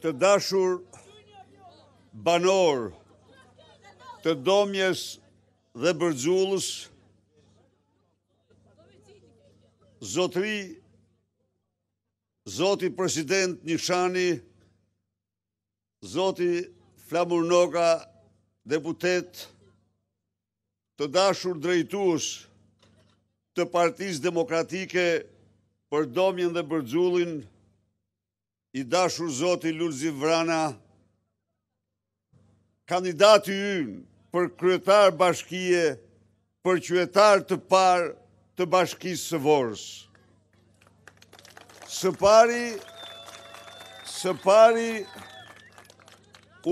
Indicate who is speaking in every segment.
Speaker 1: të dashur banor të domjes dhe bërgjullës, zotri, zoti president Nishani, zoti Flamur Noga, deputet, të dashur drejtus të partiz demokratike për domjen dhe bërgjullin, i dashur Zoti Lulzi Vrana, kandidati ynë për kryetar bashkije, për qyetar të par të bashkisë së vorës. Së pari, së pari,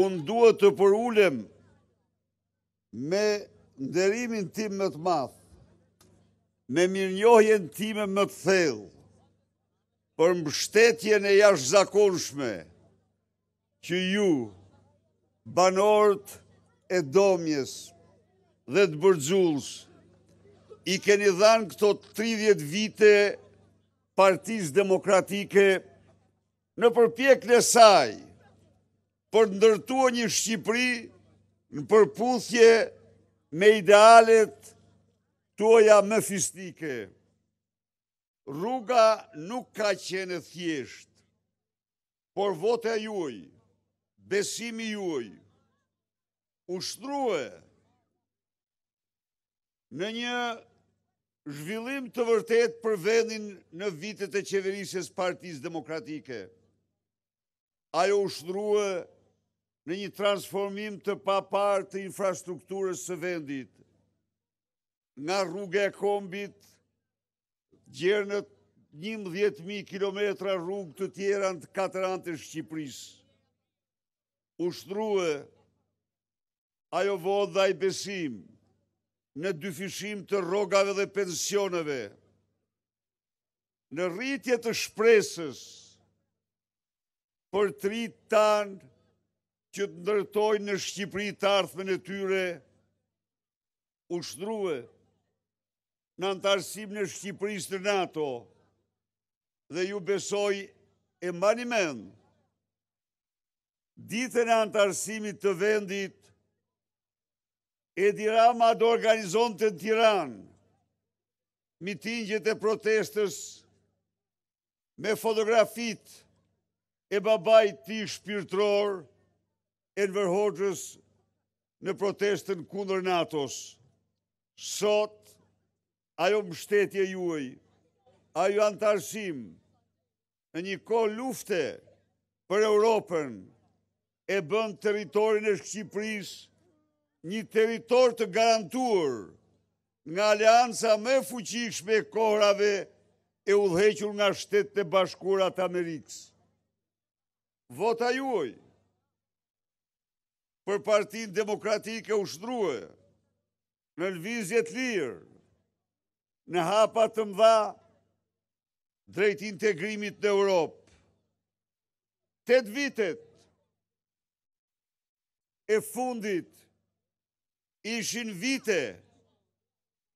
Speaker 1: unë duhet të përullem me nderimin tim më të mathë, me mirënjohjen tim më të thellë, për mbështetjen në jash zakonshme që ju banorët e domjes dhe të bërgjulls i keni dhanë këto 30 vite partiz demokratike në përpjek në saj për ndërtuo një Shqipëri në përpudhje me idealet tuaja më fistike. Rruga nuk ka qenë thjesht, por vote a juj, besimi juj, ushtruhe në një zhvillim të vërtet për vendin në vitet e qeverisës partiz demokratike. Ajo ushtruhe në një transformim të papar të infrastrukturës së vendit, nga rrugë e kombit, gjerë në 11.000 km rrugë të tjera në katërante Shqipërisë. Ushtruë, ajo vodhë dhe i besim në dyfishim të rogave dhe pensioneve, në rritje të shpresës për tri tanë që të ndërtojnë në Shqipëri të arthme në tyre, ushtruë, në antarësim në Shqipërisë të NATO dhe ju besoj e manimen ditën e antarësimit të vendit Edi Rama do organizon të në Tiran mitingjet e protestës me fotografit e babaj ti shpirtror e në vërhojës në protestën kundër nato Sot, ajo mështetje juaj, ajo antarësim, në një ko lufte për Europën, e bënd teritorin e Shqipëris, një teritor të garantuar nga alianca me fuqishme e kohrave e u dhequr nga shtetë të bashkurat Amerikës. Vota juaj për partin demokratike u shdruë në lëvizjet lirë, në hapat të mdha drejt integrimit në Europë. Tet vitet e fundit ishin vite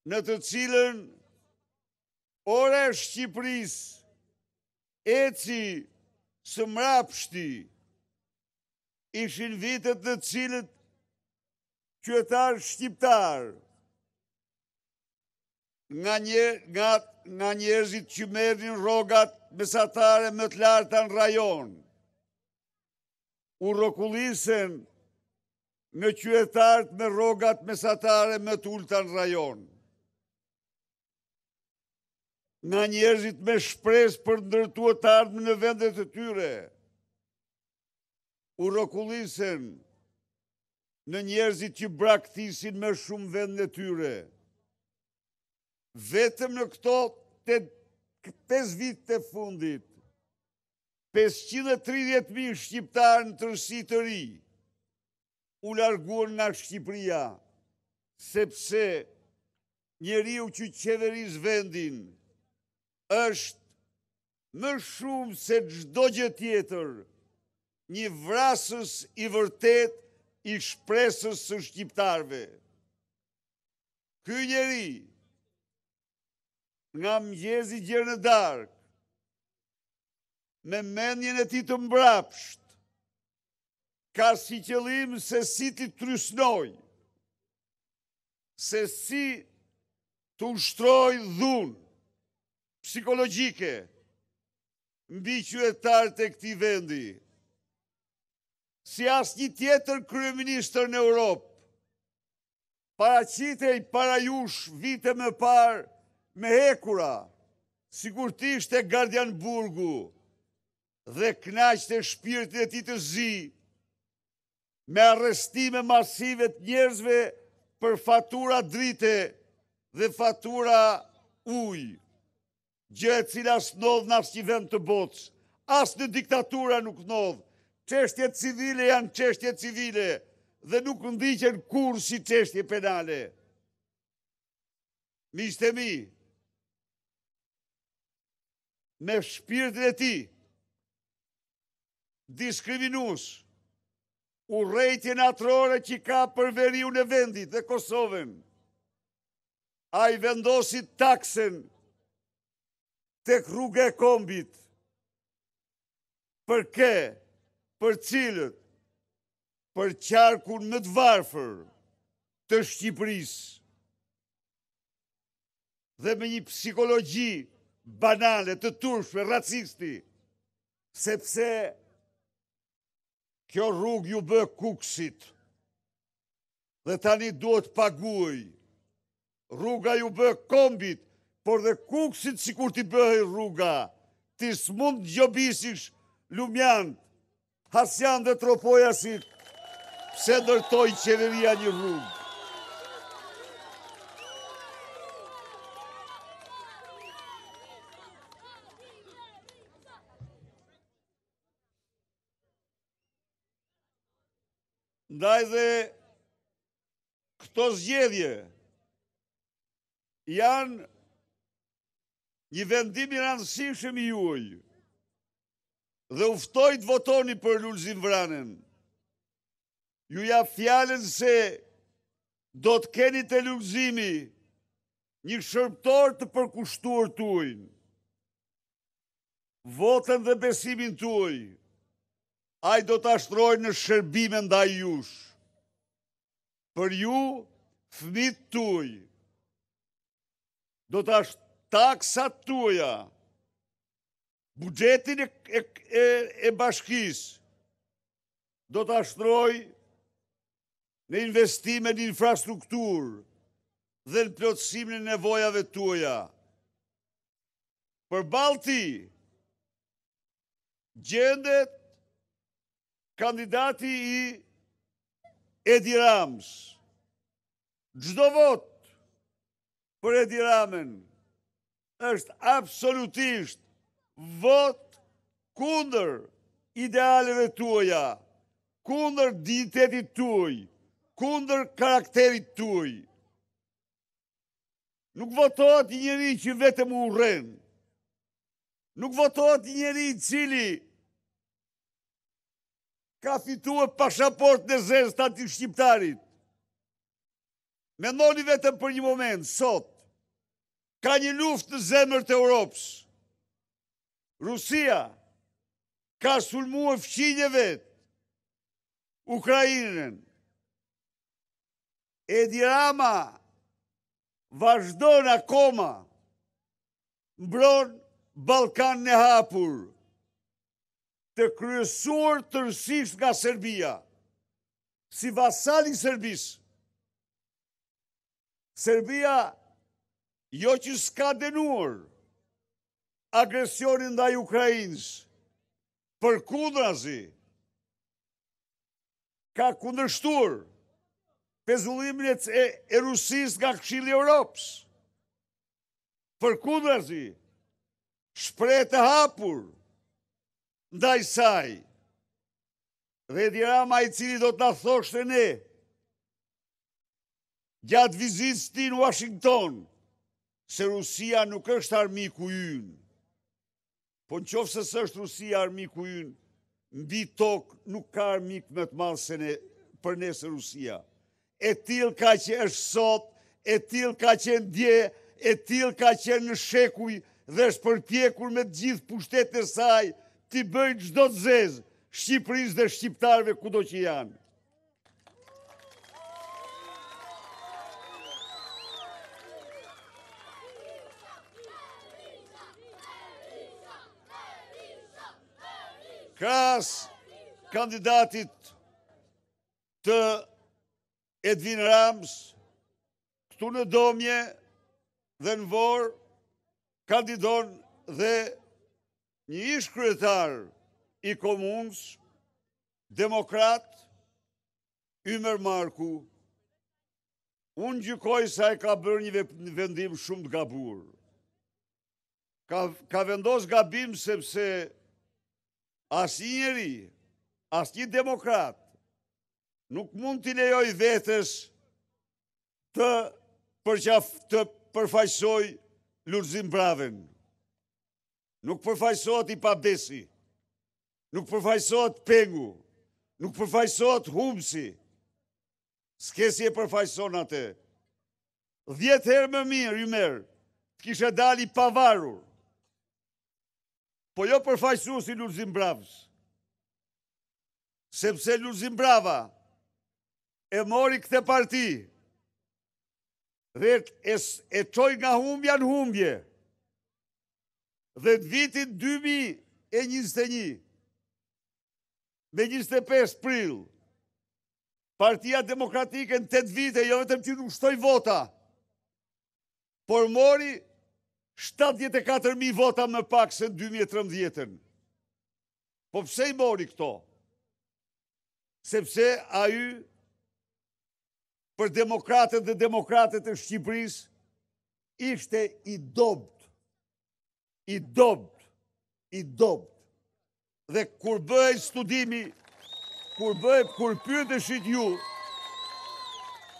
Speaker 1: në të cilën ore Shqipëris e ci së mrapshti ishin vitet në cilët qëtar shqiptarë nga një nga nga njerëzit që merrin rrogat mesatare më të larta në rajon. U rrokullisen në qytetar me rrogat mesatare më të ulta në rajon. Nga njerëzit me shpresë për të ndërtuar të ardhmën në vendet e tyre. U rrokullisen në njerëzit që braktisin më shumë vendet e tyre vetëm në këto 5 vitë të fundit, 530.000 shqiptarë në tërësi të ri, u larguar nga Shqipëria, sepse njeri u që qeveris vendin është më shumë se gjdo gjë tjetër një vrasës i vërtet i shpresës së shqiptarve. Ky njeri, nga mëgjezi gjerë në dark, me menjen e ti të mbrapsht, ka si qëllim se si ti trysnoj, se si të ushtroj dhun, psikologjike, mbi qëtarët e këti vendi, si asë një tjetër kryeministër në Europë, para qitej, para jush, vite me parë, me hekura, si kur ti shte gardian burgu, dhe knaqë të shpirti e ti të zi, me arrestime masive të njerëzve për fatura drite dhe fatura ujë, gjë e cila së nodhë në asë një vend të botës, asë në diktatura nuk nodhë, qështje civile janë qështje civile, dhe nuk ndiqen kur si qështje penale. Mishtemi, me shpirtin e ti, diskriminus, u rejtje natrore që ka për veri e vendit dhe Kosovën, a i vendosit taksen të kruge kombit, për ke, për cilët, për qarkun në të varfër të Shqipëris, dhe me një psikologi banale, të turshme, racisti, sepse kjo rrug ju bë kuksit, dhe tani duhet paguaj, rruga ju bë kombit, por dhe kuksit si kur ti bëhe rruga, ti s'mund gjobisish lumjan, hasjan dhe tropojasit, pse dërtoj qeveria një rrugë. ndaj dhe këto zgjedhje janë një vendim i rëndësishëm i juaj dhe uftoj të votoni për Lulzim Vranën. Ju ja fjallën se do të keni të lullëzimi një shërptor të përkushtuar të ujnë. Votën dhe besimin të ujnë a i do të ashtroj në shërbime nda jush. Për ju, fmit tuj, do të ashtë taksa tuja, bugjetin e, e, bashkis, do të ashtroj në investime në infrastruktur dhe në plotësim në nevojave tuja. Për Balti, gjendet kandidati i Edi Rams. Gjdo vot për Edi Ramen është absolutisht vot kunder idealeve tuaja, kunder dinitetit tuaj, kunder karakterit tuaj. Nuk votohet njëri që vetëm u rrenë. Nuk votohet njëri cili ka fituar pashaport në zezë të ati shqiptarit. Mendoni vetëm për një moment, sot, ka një luft në zemër të Europës. Rusia ka sulmuar fqinje vetë, Ukrajinën. Edi Rama vazhdojnë akoma mbron Balkan në hapurë të kryesuar të nga Serbia, si vasali i Serbis. Serbia jo që s'ka denuar agresionin dhe Ukrajins për kundrazi, ka kundrështur pezullimin e rësisht nga këshili Europës, për kundrazi, të hapur, ndaj saj, dhe dirama i cili do të në thoshtë ne, gjatë vizitës ti në Washington, se Rusia nuk është armiku jynë, po në qofë se së është Rusia armiku jynë, në bitë tokë nuk ka armik më të malë se ne, për ne se Rusia. E tilë ka që është sot, e tilë ka që në dje, e tilë ka që në shekuj, dhe është përpjekur me gjithë pushtet e sajë, ti bëjnë gjdo të zezë, Shqipëris dhe Shqiptarve ku do që janë. Kras kandidatit të Edvin Rams, këtu në domje dhe në vorë, kandidon dhe një ish kryetar i komunës, demokrat, Ymer Marku, unë gjykoj sa e ka bërë një vendim shumë të gaburë. Ka vendos gabim sepse as njëri, as një demokrat, nuk mund t'i lejoj vetës të përfaqësoj lurëzim braven nuk përfajsohet i pabdesi, nuk përfajsohet pengu, nuk përfajsohet humsi, s'kesi e përfajson atë. Dhjetë herë më mirë, ju merë, t'kishe dali pavarur, po jo përfajsu si lullëzim bravës, sepse lullëzim brava e mori këte parti, dhe e, e qoj nga humbja në humbje, dhe të vitin 2021, me 25 pril, partia demokratike në 8 vite, jo vetëm që nuk shtoj vota, por mori 74.000 vota më pak se në 2013-ën. Po pse i mori këto? Sepse a ju për demokratët dhe demokratët e Shqipëris ishte i dobët i dobët, i dobët. Dhe kur bëj studimi, kur bëj, kur për të ju,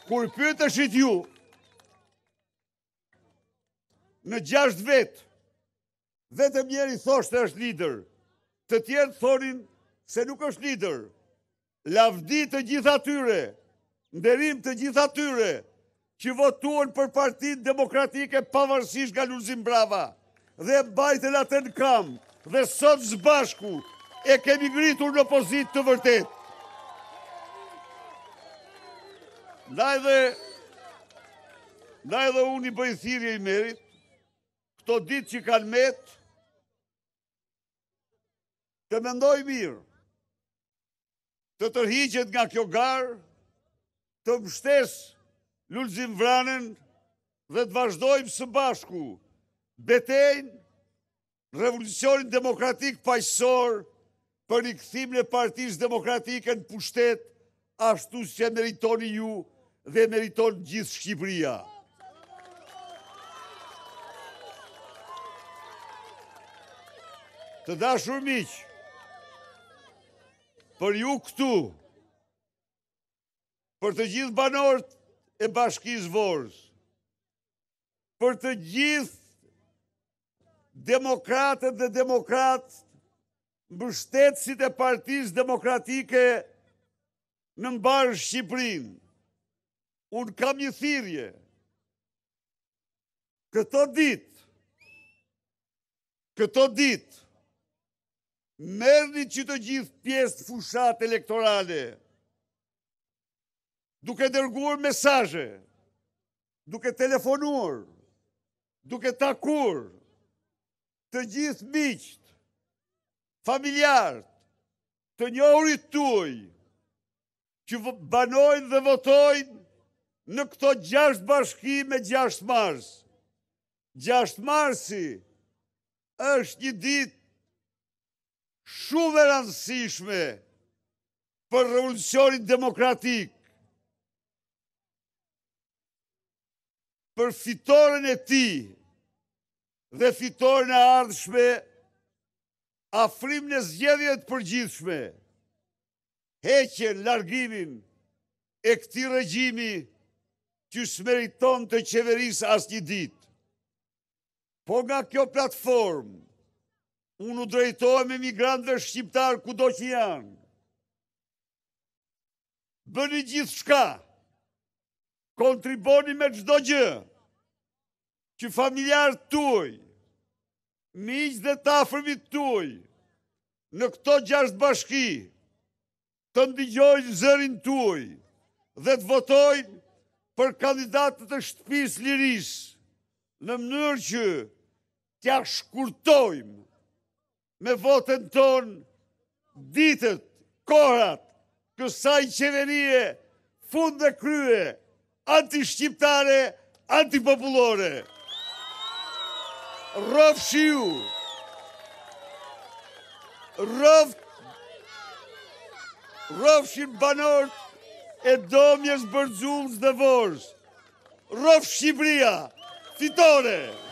Speaker 1: kur për të ju, në gjasht vetë, vetëm njeri thoshtë e është lider, të tjenë thorin se nuk është lider, lavdi të gjitha tyre, nderim të gjitha tyre, që votuën për partit demokratike pavarësish nga lunëzim brava dhe bajtën atë në kam, dhe sot zbashku e kemi gritur në pozit të vërtet. Na edhe, unë i bëjthirje i merit, këto ditë që kanë met, të mendoj mirë, të tërhiqet nga kjo garë, të mështes lullëzim vranën dhe të vazhdojmë së bashku, betejnë revolucionin demokratik pajësor për një këthim në partijës demokratik në pushtet ashtu që e meritoni ju dhe e meritoni gjithë Shqipëria. Të dashur miq për ju këtu për të gjithë banorët e bashkisë vorës, për të gjithë demokratët dhe demokratë mbështetësit e partiz demokratike në mbarë Shqiprin. Unë kam një thirje. Këto dit, këto dit, mërni që të gjithë pjesë fushat elektorale, duke dërguar mesaje, duke telefonuar, duke takurë, të gjithë miqt, familjartë, të njohurit tuj, që banojnë dhe votojnë në këto gjasht bashki me gjasht mars. Gjasht marsi është një dit shumë e rëndësishme për revolucionin demokratik, për për fitoren e ti, dhe fitore në ardhshme afrim në zgjedhjet për gjithshme, heqen largimin e këti regjimi që s'meriton të qeveris as një dit. Po nga kjo platform, unë u drejtoj me migrant dhe shqiptar kudo që janë. Bëni shka, kontriboni me gjdo gjë, që familjarë të tuj, mi dhe ta të tuj, në këto gjashtë bashki, të ndigjojnë zërin të tuj, dhe të votojnë për kandidatët të shtëpis liris, në mënyrë që tja shkurtojmë me votën tonë ditët, kohrat, kësaj qeverie fund dhe krye, anti-shqiptare, anti-populore rëvë shiu. Rëvë, rëvë banorët e domjes bërgjumës dhe vërës. Rëvë shqibria, fitore.